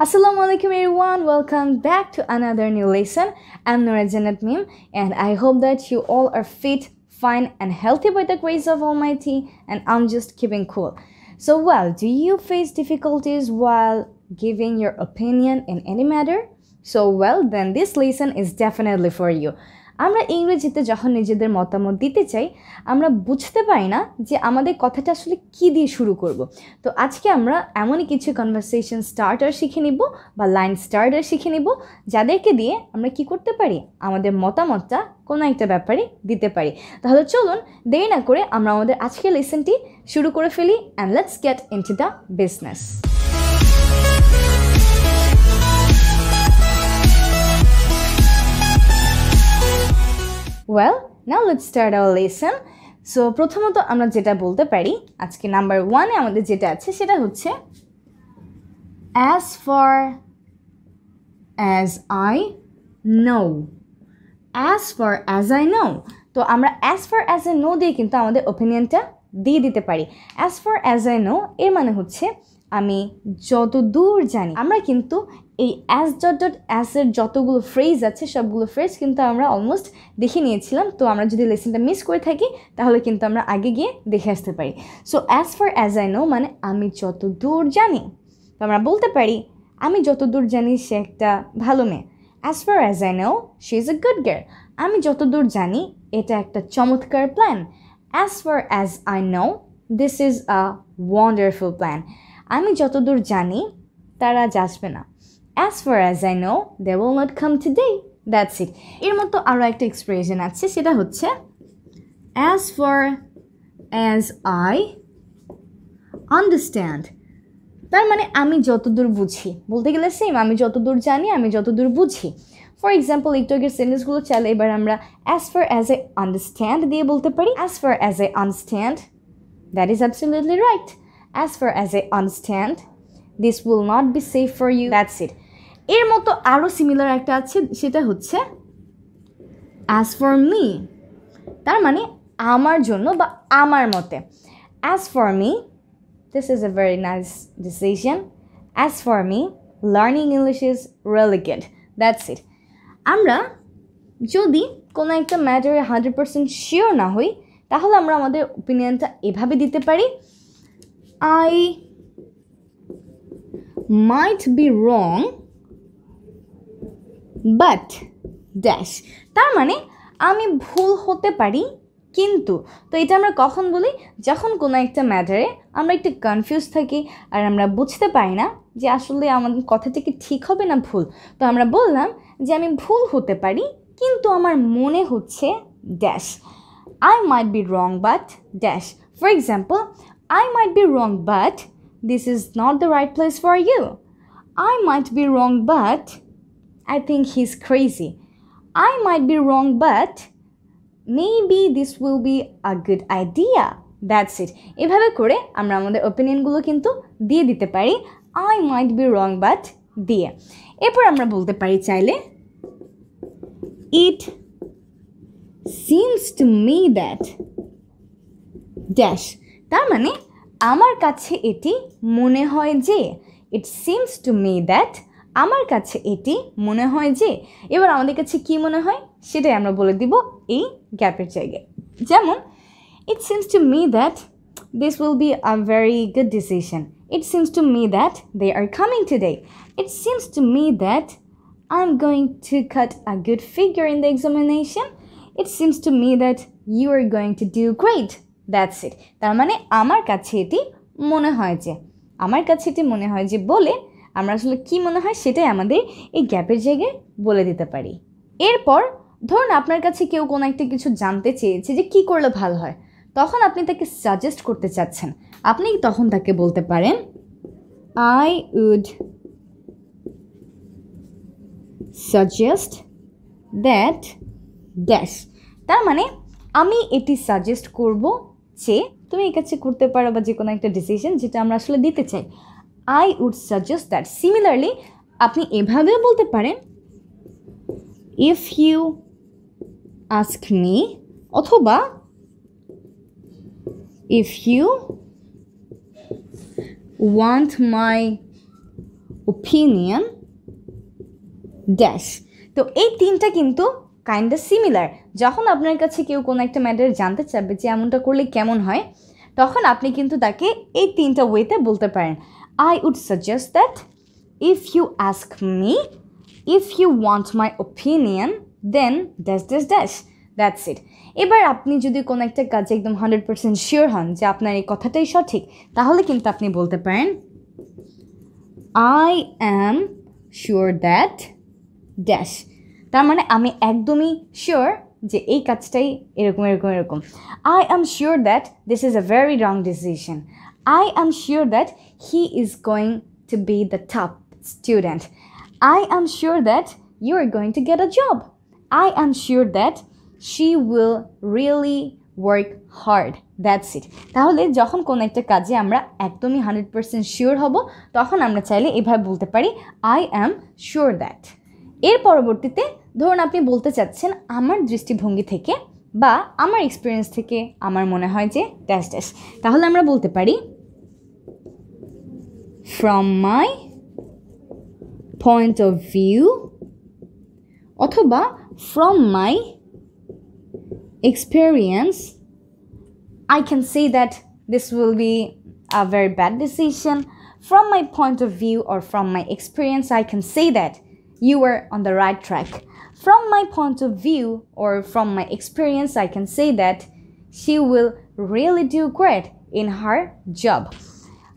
Assalamualaikum alaikum everyone, welcome back to another new lesson. I'm Nora Janet Mim and I hope that you all are fit, fine and healthy by the grace of Almighty and I'm just keeping cool. So well, do you face difficulties while giving your opinion in any matter? So well, then this lesson is definitely for you. আমরা ইংরেজিতে যখন নিজেদের মতামত দিতে চাই আমরা বুঝতে পারি না যে আমাদের কথাটা আসলে কি দিয়ে শুরু করব। তো আজকে আমরা এমনই কিছু কনভারসেশন স্টার্টার শিখে নিব বা লাইন স্টার্টার শিখে নিব যাদেরকে দিয়ে আমরা কি করতে পারি আমাদের মতামতটা কোনো একটা ব্যাপারে দিতে পারি তাহলে চলুন দেরি না করে আমরা আমাদের আজকের লেসেনটি শুরু করে ফেলি and let's get into the business well now let's start our lesson so প্রথমত আমরা যেটা বলতে পারি আজকে নাম্বার ওয়ানে আমাদের যেটা আছে সেটা হচ্ছে as for as I know as for as I know তো আমরা as for as I know দিয়ে কিন্তু আমাদের ওপিনিয়নটা দিয়ে দিতে পারি as for as I know এর মানে হচ্ছে আমি যত দূর জানি আমরা কিন্তু এই অ্যাস ডট ডট অ্যাসের যতগুলো ফ্রেজ আছে সবগুলো ফ্রেজ কিন্তু আমরা অলমোস্ট দেখে নিয়েছিলাম তো আমরা যদি লেসেনটা মিস করে থাকি তাহলে কিন্তু আমরা আগে গিয়ে দেখে আসতে পারি so as far as I know মানে আমি যত দূর জানি তো আমরা বলতে পারি আমি যত দূর জানি সে একটা ভালো মেয়ে as far as I know she is a good girl আমি যত দূর জানি এটা একটা চমৎকার plan as far as I know this is a wonderful plan আমি যতদূর জানি তারা যাসবে না as far as I know they will not come today that's it এর মতো আরও একটা এক্সপ্রেশন আছে সেটা হচ্ছে as for as I understand তার মানে আমি যতদূর বুঝি বলতে গেলে সেম আমি যতদূর জানি আমি যতদূর বুঝি ফর এক্সাম্পল একটু আগের সেন্টেন্সগুলো চাইলে এবার আমরা as far as I understand দিয়ে বলতে পারি as far as I understand that is absolutely right as far as I understand this will not be safe for you that's it এর মতো আরও সিমিলার একটা আছে সেটা হচ্ছে অ্যাজ ফর মি তার মানে আমার জন্য বা আমার মতে as for me this is a very nice decision as for me learning English is really that's it আমরা যদি কোনো একটা ম্যাটারে হান্ড্রেড পার্সেন্ট শিওর না হই তাহলে আমরা আমাদের ওপিনিয়নটা এভাবে দিতে পারি I might be wrong but dash তার মানে আমি ভুল হতে পারি কিন্তু তো এটা আমরা কখন বলি যখন কোনো একটা ম্যাটারে আমরা একটু কনফিউজ থাকি আর আমরা বুঝতে পারি না যে আসলে আমাদের কথাটা কি ঠিক হবে না ভুল তো আমরা বললাম যে আমি ভুল হতে পারি কিন্তু আমার মনে হচ্ছে dash I might be wrong but dash for example I might be wrong, but this is not the right place for you. I might be wrong, but I think he's crazy. I might be wrong, but maybe this will be a good idea. That's it এভাবে করে আমরা আমাদের ওপিনিয়নগুলো কিন্তু দিয়ে দিতে পারি I might be wrong but দিয়ে এরপর আমরা বলতে পারি চাইলে it seems to me that dash তার মানে আমার কাছে এটি মনে হয় যে it seems to me that আমার কাছে এটি মনে হয় যে এবার আমাদের কাছে কি মনে হয় সেটাই আমরা বলে দিব এই গ্যাপের জায়গায় যেমন it seems to me that this will be a very good decision it seems to me that they are coming today it seems to me that I am going to cut a good figure in the examination it seems to me that you are going to do great that's it তার মানে আমার কাছে এটি মনে হয় যে আমার কাছে এটি মনে হয় যে বলে আমরা আসলে কি মনে হয় সেটাই আমাদের এই গ্যাপের জায়গায় বলে দিতে পারি এরপর ধরুন আপনার কাছে কেউ কোনো একটা কিছু জানতে চেয়েছে যে কি করলে ভালো হয় তখন আপনি তাকে সাজেস্ট করতে চাচ্ছেন আপনি তখন তাকে বলতে পারেন I would suggest that dash তার মানে আমি এটি সাজেস্ট করব চেয়ে তুমি এই কাজটি করতে পারো বা যে কোনো একটা ডিসিশন যেটা আমরা আসলে দিতে চাই I would suggest that similarly আপনি এভাবেও বলতে পারেন ইফ ইউ আস্ক মি অথবা if you want my opinion dash তো এই তিনটা কিন্তু কাইন্ডা সিমিলার যখন আপনার কাছে কেউ কোনো একটা ম্যাটার জানতে চাবে যে এমনটা করলে কেমন হয় তখন আপনি কিন্তু তাকে এই তিনটা ওয়েতে বলতে পারেন I would suggest that if you ask me if you want my opinion then dash dash dash that's it এবার আপনি যদি কোনো একটা কাজে একদম হান্ড্রেড পার্সেন্ট শিওর হন যে আপনার এই কথাটাই সঠিক তাহলে কিন্তু আপনি বলতে পারেন I am sure that dash তার মানে আমি একদমই শিওর যে এই কাজটাই এরকম এরকম এরকম I am sure that this is a very wrong decision I am sure that he is going to be the top student I am sure that you are going to get a job I am sure that she will really work hard that's it তাহলে যখন কোনো একটা কাজে আমরা একদমই hundred percent sure হব তখন আমরা চাইলে এভাবে বলতে পারি আই অ্যাম শিওর দ্যাট এর পরবর্তীতে ধরুন আপনি বলতে চাচ্ছেন আমার দৃষ্টিভঙ্গি থেকে বা আমার এক্সপিরিয়েন্স থেকে আমার মনে হয় যে ড্যাশ ড্যাশ তাহলে আমরা বলতে পারি from my point of view অথবা from my experience I can say that this will be a very bad decision from my point of view or from my experience I can say that you were on the right track. From my point of view or from my experience, I can say that she will really do great in her job.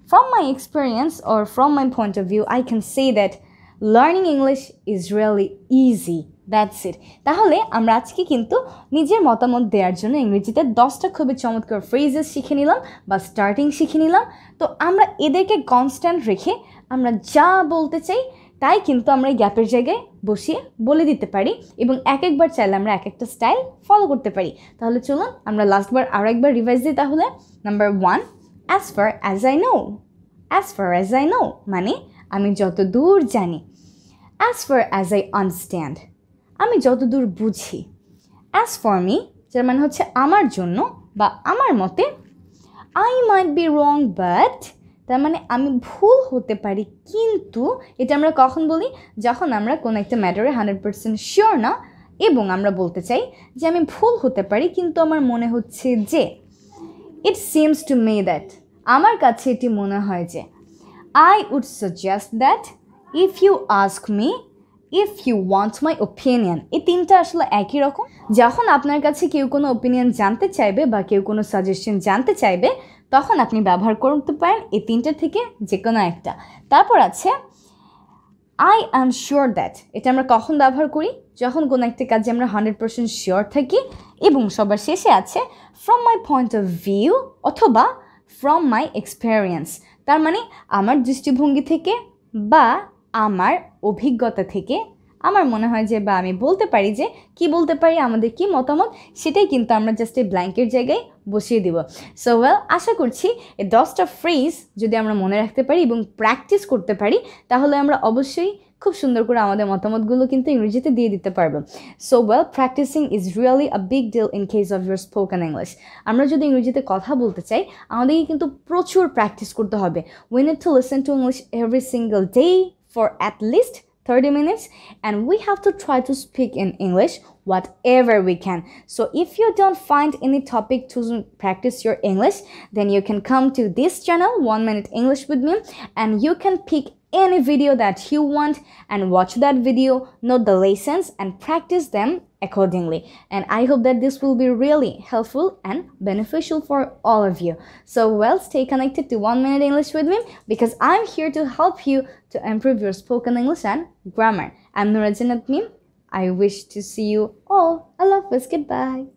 From my experience or from my point of view, I can say that learning English is really easy. That's it. তাহলে আমরা আজকে কিন্তু নিজের মতামত দেওয়ার জন্য ইংরেজিতে দশটা খুবই চমৎকার ফ্রেজেস শিখে নিলাম বা স্টার্টিং শিখে নিলাম তো আমরা এদেরকে কনস্ট্যান্ট রেখে আমরা যা বলতে চাই তাই কিন্তু আমরা এই গ্যাপের জায়গায় বসিয়ে বলে দিতে পারি এবং এক একবার চাইলে আমরা এক একটা স্টাইল ফলো করতে পারি তাহলে চলুন আমরা লাস্টবার আরও একবার রিভাইজ দিই তাহলে number one as far as I know as far as I know মানে আমি যত দূর জানি as far as I understand আমি যতদূর বুঝি অ্যাজ ফর মি যার মানে হচ্ছে আমার জন্য বা আমার মতে I might be wrong but তার মানে আমি ভুল হতে পারি কিন্তু এটা আমরা কখন বলি যখন আমরা কোনো একটা ম্যাটারে হান্ড্রেড পার্সেন্ট শিওর না এবং আমরা বলতে চাই যে আমি ভুল হতে পারি কিন্তু আমার মনে হচ্ছে যে it seems to me that আমার কাছে এটি মনে হয় যে I would suggest that if you ask me if you want my opinion এই তিনটা আসলে একই রকম যখন আপনার কাছে কেউ কোনো ওপিনিয়ন জানতে চাইবে বা কেউ কোনো সাজেশন জানতে চাইবে তখন আপনি ব্যবহার করতে পারেন এই তিনটে থেকে যে কোনো একটা তারপর আছে আই অ্যাম শিওর দ্যাট এটা আমরা কখন ব্যবহার করি যখন কোনো একটা কাজে আমরা হান্ড্রেড পার্সেন্ট শিওর থাকি এবং সবার শেষে আছে from my point of view অথবা ফ্রম মাই এক্সপেরিয়েন্স তার মানে আমার দৃষ্টিভঙ্গি থেকে বা আমার অভিজ্ঞতা থেকে আমার মনে হয় যে বা আমি বলতে পারি যে কি বলতে পারি আমাদের কি মতামত সেটাই কিন্তু আমরা জাস্ট এই ব্ল্যাঙ্কের জায়গায় বসিয়ে দিব সো ওয়েল আশা করছি এই দশটা ফ্রেজ যদি আমরা মনে রাখতে পারি এবং প্র্যাকটিস করতে পারি তাহলে আমরা অবশ্যই খুব সুন্দর করে আমাদের মতামতগুলো কিন্তু ইংরেজিতে দিয়ে দিতে পারবো so well practicing is really a big deal in case of your spoken English আমরা যদি ইংরেজিতে কথা বলতে চাই আমাদেরকে কিন্তু প্রচুর প্র্যাকটিস করতে হবে we need to listen to English every single day for at 30 minutes and we have to try to speak in English whatever we can. So if you don't find any topic to practice your English, then you can come to this channel, One Minute English with me, and you can pick any video that you want and watch that video, note the lessons and practice them accordingly. And I hope that this will be really helpful and beneficial for all of you. So, well, stay connected to One Minute English with me because I'm here to help you to improve your spoken English and grammar. I'm Nurajin Atmim. I wish to see you all. I love us. Goodbye.